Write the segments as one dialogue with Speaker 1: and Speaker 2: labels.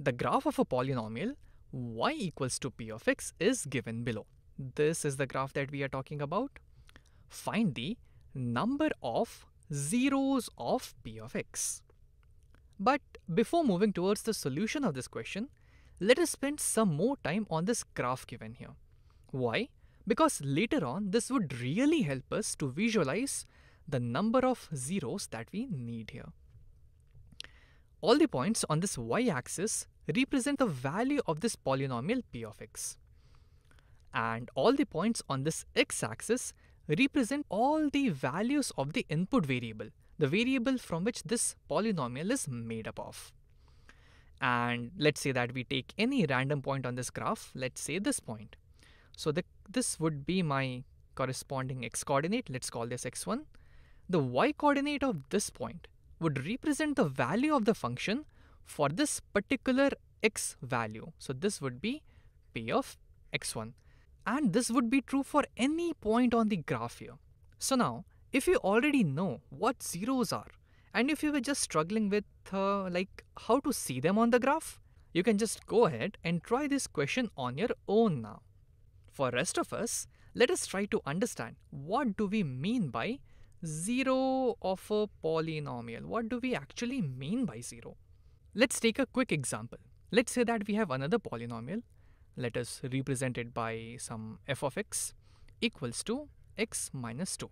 Speaker 1: The graph of a polynomial y equals to p of x is given below. This is the graph that we are talking about. Find the number of zeros of p of x. But before moving towards the solution of this question, let us spend some more time on this graph given here. Why? Because later on, this would really help us to visualize the number of zeros that we need here. All the points on this y-axis represent the value of this polynomial p of x. And all the points on this x-axis represent all the values of the input variable, the variable from which this polynomial is made up of. And let's say that we take any random point on this graph, let's say this point. So the, this would be my corresponding x coordinate, let's call this x1. The y coordinate of this point would represent the value of the function for this particular x value. So this would be p of x1 and this would be true for any point on the graph here. So now if you already know what zeros are and if you were just struggling with uh, like how to see them on the graph, you can just go ahead and try this question on your own now. For rest of us, let us try to understand what do we mean by 0 of a polynomial. What do we actually mean by 0? Let's take a quick example. Let's say that we have another polynomial. Let us represent it by some f of x equals to x minus 2.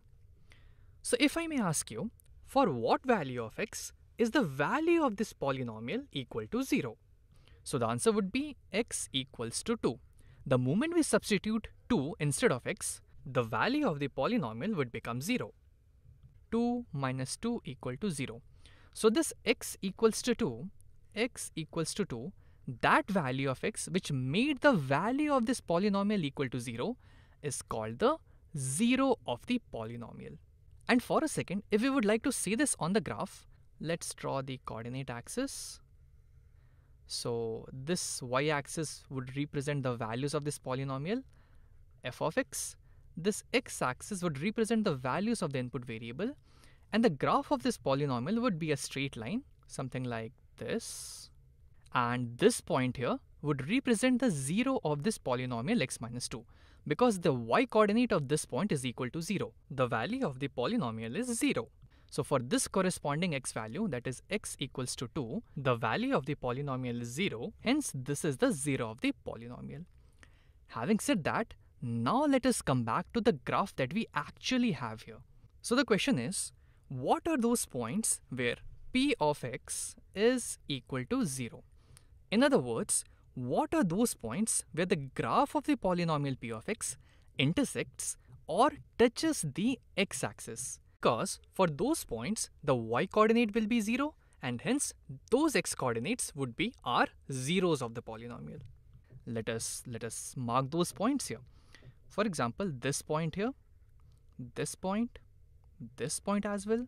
Speaker 1: So if I may ask you, for what value of x is the value of this polynomial equal to 0? So the answer would be x equals to 2. The moment we substitute 2 instead of x, the value of the polynomial would become 0. 2 minus 2 equal to 0. So this x equals to 2, x equals to 2, that value of x which made the value of this polynomial equal to 0 is called the 0 of the polynomial. And for a second, if we would like to see this on the graph, let's draw the coordinate axis. So this y-axis would represent the values of this polynomial f of x this x-axis would represent the values of the input variable and the graph of this polynomial would be a straight line, something like this. And this point here would represent the zero of this polynomial x minus 2 because the y coordinate of this point is equal to 0. The value of the polynomial is 0. So for this corresponding x value that is x equals to 2, the value of the polynomial is 0, hence this is the 0 of the polynomial. Having said that, now let us come back to the graph that we actually have here. So the question is, what are those points where p of x is equal to 0? In other words, what are those points where the graph of the polynomial p of x intersects or touches the x-axis? Because for those points, the y-coordinate will be 0 and hence those x-coordinates would be our zeros of the polynomial. Let us, let us mark those points here. For example, this point here, this point, this point as well,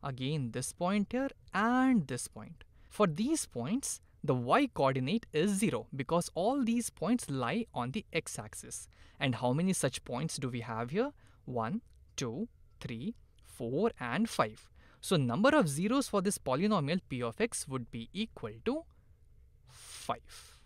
Speaker 1: again this point here and this point. For these points, the y coordinate is 0 because all these points lie on the x axis. And how many such points do we have here? 1, 2, 3, 4 and 5. So number of zeros for this polynomial p of x would be equal to 5.